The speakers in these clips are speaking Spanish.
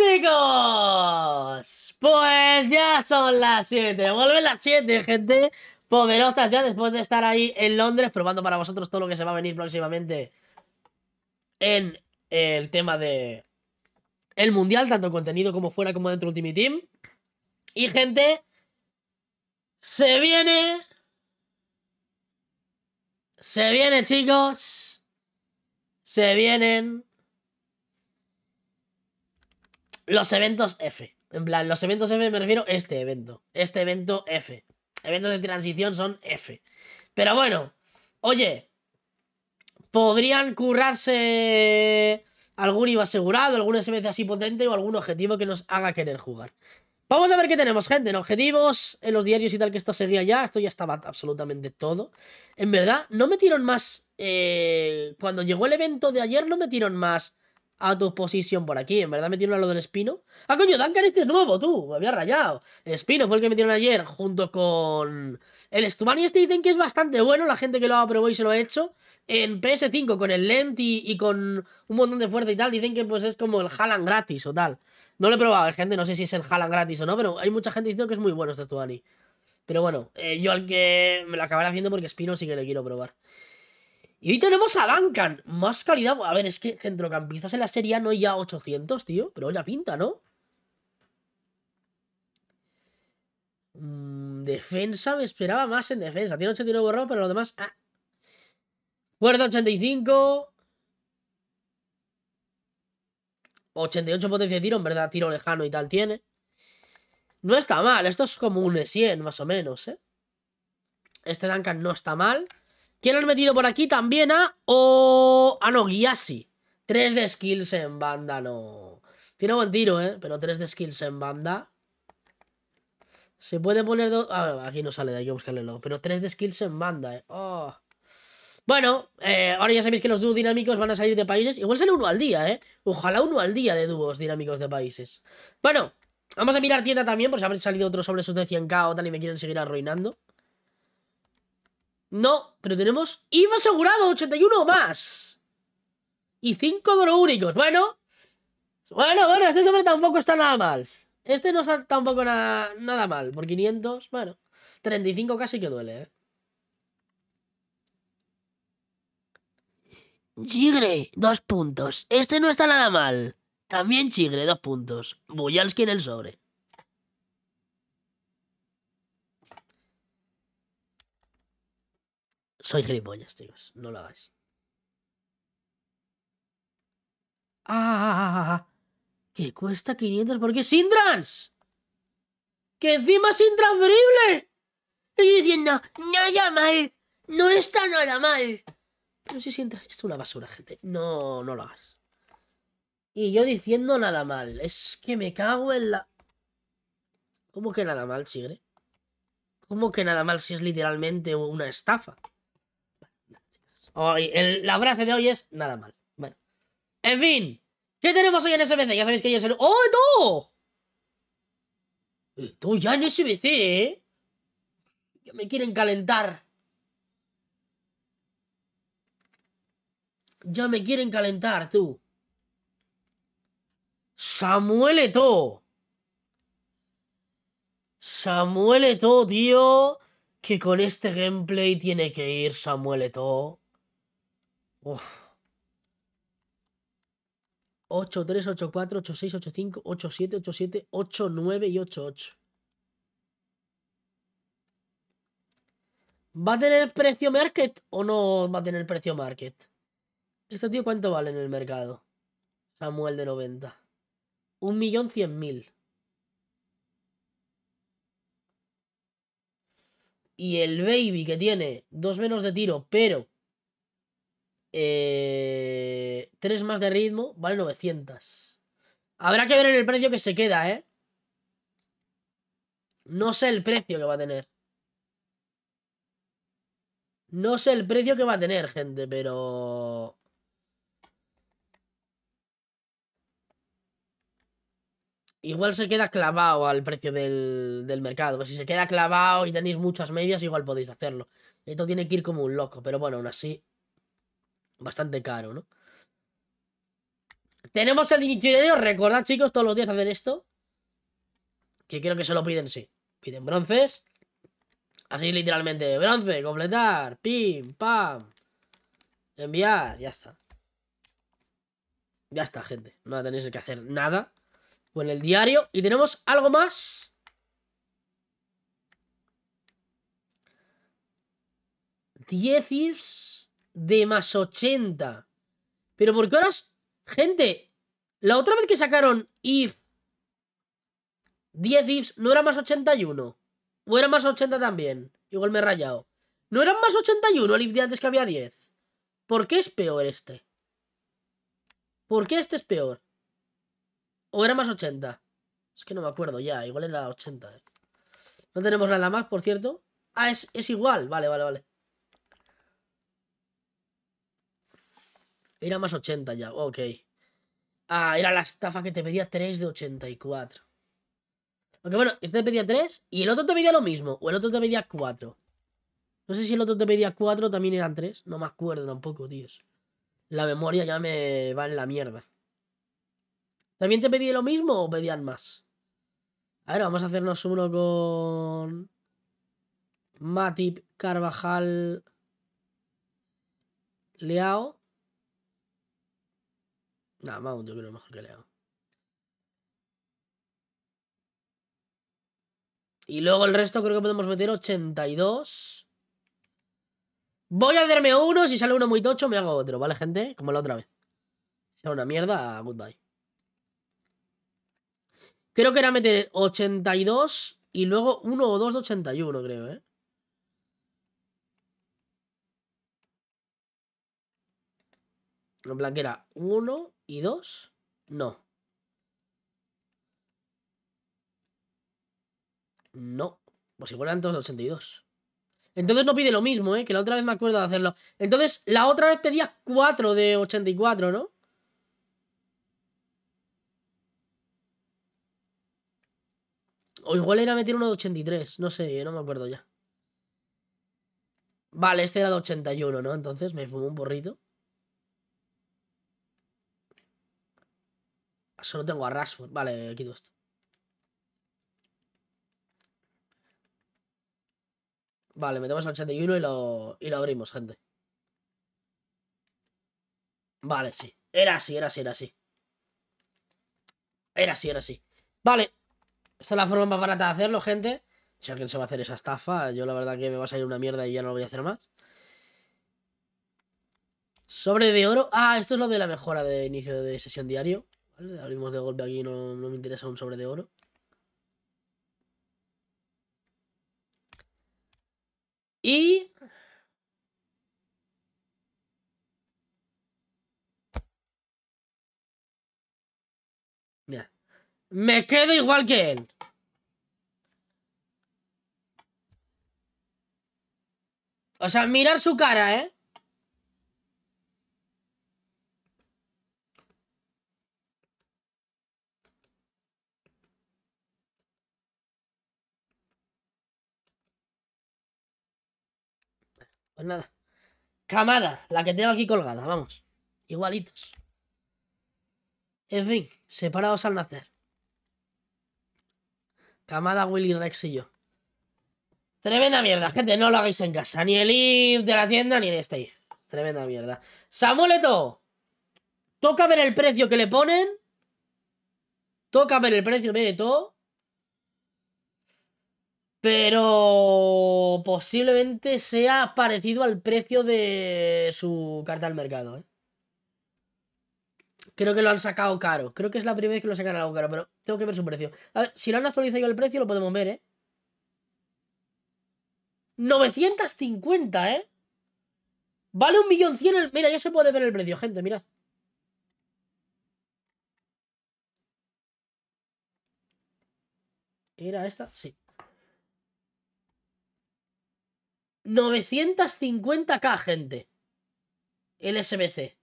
chicos, pues ya son las 7. Vuelven las 7, gente. Poderosas ya después de estar ahí en Londres probando para vosotros todo lo que se va a venir próximamente en el tema de el mundial, tanto contenido como fuera como dentro de Ultimate Team. Y gente, se viene. Se viene, chicos. Se vienen los eventos F. En plan, los eventos F me refiero a este evento. Este evento F. Eventos de transición son F. Pero bueno, oye, podrían currarse algún IVA asegurado, algún SBC así potente o algún objetivo que nos haga querer jugar. Vamos a ver qué tenemos, gente, en objetivos, en los diarios y tal, que esto seguía ya, esto ya estaba absolutamente todo. En verdad, no metieron más, eh, cuando llegó el evento de ayer no metieron más a tu posición por aquí. En verdad metieron a lo del Espino. ¡Ah, coño! Duncan este es nuevo, tú. Me había rayado. Espino fue el que metieron ayer junto con el Stubani. Este dicen que es bastante bueno. La gente que lo ha probado y se lo ha hecho. En PS5 con el Lent y, con un montón de fuerza y tal. Dicen que pues es como el Haaland gratis o tal. No lo he probado, eh, gente. No sé si es el Haaland gratis o no. Pero hay mucha gente diciendo que es muy bueno este Stubani. Pero bueno, eh, yo al que me lo acabaré haciendo porque Espino sí que le quiero probar. Y hoy tenemos a Duncan. Más calidad. A ver, es que centrocampistas en la Serie no hay ya 800, tío. Pero ya pinta, ¿no? Mm, defensa, me esperaba más en defensa. Tiene 89 borrado, pero lo demás... Ah. 85. 88 potencia de tiro, en verdad, tiro lejano y tal tiene. No está mal, esto es como un E100, más o menos, ¿eh? Este Duncan no está mal. ¿Quién han metido por aquí? También a... O... Ah, no, Guiasi. Tres de skills en banda, no. Tiene buen tiro, ¿eh? Pero tres de skills en banda. Se puede poner dos... Ah, aquí no sale, hay que buscarle luego. Pero tres de skills en banda, ¿eh? Oh. Bueno, eh, ahora ya sabéis que los dúos dinámicos van a salir de países. Igual sale uno al día, ¿eh? Ojalá uno al día de dúos dinámicos de países. Bueno, vamos a mirar tienda también, por si habrán salido otros sobre esos de 100k o tal y me quieren seguir arruinando. No, pero tenemos IVA asegurado, 81 más. Y 5 de únicos. Bueno, bueno, bueno, este sobre tampoco está nada mal. Este no está tampoco nada mal. Por 500, bueno, 35 casi que duele, ¿eh? Chigre, dos puntos. Este no está nada mal. También Chigre, dos puntos. Bujalski en el sobre. Soy gilipollas, tíos. No lo hagáis. ¡Ah! Que cuesta 500 porque ¡Sin Intrans. ¡Que encima es intransferible! Y diciendo, nada mal. No está nada mal. Pero si siente Esto es una basura, gente. No, no lo hagas. Y yo diciendo nada mal. Es que me cago en la... ¿Cómo que nada mal, Sigre? ¿Cómo que nada mal si es literalmente una estafa? el, la frase de hoy es nada mal. Bueno. En fin. ¿Qué tenemos hoy en SBC? Ya sabéis que hoy es El... ¡Oh, tú! Eh, tú ya en SBC, ¿eh? Ya me quieren calentar. Ya me quieren calentar, tú. ¡Samuele, Eto. Samuel Eto, tío. Que con este gameplay tiene que ir ¡Samuele, Eto. 8, 3, 8, 4, 8, 6, 8, 5, 8, 7, 8, 7, 8, 9 y 8, 8. ¿Va a tener precio market o no va a tener precio market? ¿Este tío cuánto vale en el mercado? Samuel de 90. 1.100.000. Y el baby que tiene dos menos de tiro, pero 3 eh, tres más de ritmo, vale 900. Habrá que ver en el precio que se queda, ¿eh? No sé el precio que va a tener. No sé el precio que va a tener, gente, pero... Igual se queda clavado al precio del, del mercado. si se queda clavado y tenéis muchas medias, igual podéis hacerlo. Esto tiene que ir como un loco, pero bueno, aún así bastante caro, ¿no? Tenemos el dinero. recordad chicos, todos los días hacer esto. Que creo que se lo piden, sí. Piden bronces. Así literalmente, bronce, completar, pim, pam. Enviar, ya está. Ya está, gente. No tenéis que hacer nada con el diario. Y tenemos algo más. Diez ifs de más 80. Pero porque ahora... Gente, la otra vez que sacaron if 10 ifs, ¿no era más 81? ¿O era más 80 también? Igual me he rayado. ¿No eran más 81 el if de antes que había 10? ¿Por qué es peor este? ¿Por qué este es peor? ¿O era más 80? Es que no me acuerdo ya, igual era 80. Eh. No tenemos nada más, por cierto. Ah, es igual, vale, vale, vale. Era más 80 ya, ok. Ah, era la estafa que te pedía 3 de 84. Aunque bueno, este te pedía 3 y el otro te pedía lo mismo. O el otro te pedía 4. No sé si el otro te pedía 4 también eran 3. No me acuerdo tampoco, tíos. La memoria ya me va en la mierda. ¿También te pedí lo mismo o pedían más? A ver, vamos a hacernos uno con... Matip, Carvajal... Leao. Nada, vamos, yo creo mejor que leo Y luego el resto creo que podemos meter 82. Voy a hacerme uno. Si sale uno muy tocho, me hago otro, ¿vale, gente? Como la otra vez. Si una mierda, goodbye. Creo que era meter 82 y luego uno o dos de 81, creo, ¿eh? En plan que era 1 y 2. No. No. Pues igual eran todos 82. Entonces no pide lo mismo, ¿eh? Que la otra vez me acuerdo de hacerlo. Entonces, la otra vez pedía 4 de 84, ¿no? O igual era meter uno de 83. No sé, no me acuerdo ya. Vale, este era de 81, ¿no? Entonces me fumó un porrito. Solo tengo a Rashford. Vale, quito esto. Vale, metemos el 81 y lo, y lo abrimos, gente. Vale, sí. Era así, era así, era así. Era así, era así. Vale. Esta es la forma más barata de hacerlo, gente. Si alguien se va a hacer esa estafa, yo la verdad que me va a salir una mierda y ya no lo voy a hacer más. Sobre de oro. Ah, esto es lo de la mejora de inicio de sesión diario abrimos de golpe aquí, no, no me interesa un sobre de oro. Y... Ya. Me quedo igual que él. O sea, mirar su cara, ¿eh? Pues nada. Camada la que tengo aquí colgada, vamos. Igualitos. En fin, separados al nacer. Camada, Willy, Rex y yo. Tremenda mierda, gente. No lo hagáis en casa. Ni el IF de la tienda ni en este. Tremenda mierda. ¡Samuleto! Toca ver el precio que le ponen. Toca ver el precio de todo. Pero posiblemente sea parecido al precio de su carta al mercado. ¿eh? Creo que lo han sacado caro. Creo que es la primera vez que lo sacan algo caro, pero tengo que ver su precio. A ver, si lo han actualizado el precio, lo podemos ver, ¿eh? 950, ¿eh? Vale un millón cien Mira, ya se puede ver el precio, gente, mirad. ¿Era esta? Sí. 950k, gente. El SBC.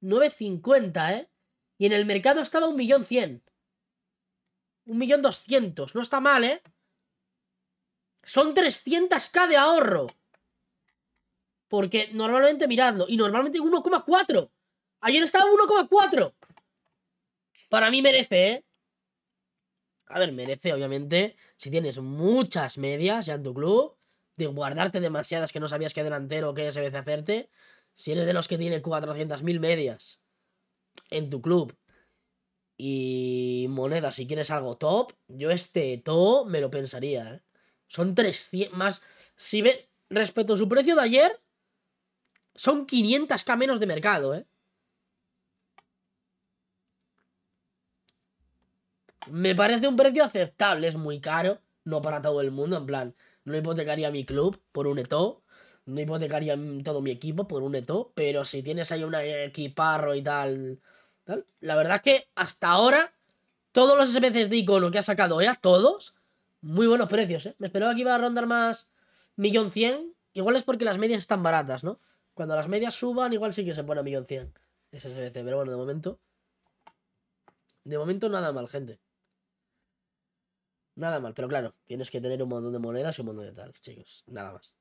950, ¿eh? Y en el mercado estaba 1.100.000. 1.200.000. No está mal, ¿eh? Son 300k de ahorro. Porque normalmente, miradlo. Y normalmente 1,4. Ayer estaba 1,4. Para mí merece, ¿eh? A ver, merece, obviamente. Si tienes muchas medias ya en tu club de guardarte demasiadas que no sabías qué delantero qué se debe hacerte, si eres de los que tiene 400.000 medias en tu club y moneda, si quieres algo top, yo este todo me lo pensaría. ¿eh? Son 300 más. Si ves, respecto a su precio de ayer, son 500k menos de mercado, ¿eh? Me parece un precio aceptable, es muy caro, no para todo el mundo, en plan, no hipotecaría mi club por un Eto. No hipotecaría todo mi equipo por un Eto. Pero si tienes ahí un equiparro y tal, tal. La verdad es que hasta ahora, todos los SBCs de icono que ha sacado a todos, muy buenos precios, ¿eh? Me esperaba que iba a rondar más millón cien. Igual es porque las medias están baratas, ¿no? Cuando las medias suban, igual sí que se pone a millón cien. SBC. pero bueno, de momento. De momento nada mal, gente. Nada mal, pero claro, tienes que tener un montón de monedas y un montón de tal, chicos. Nada más.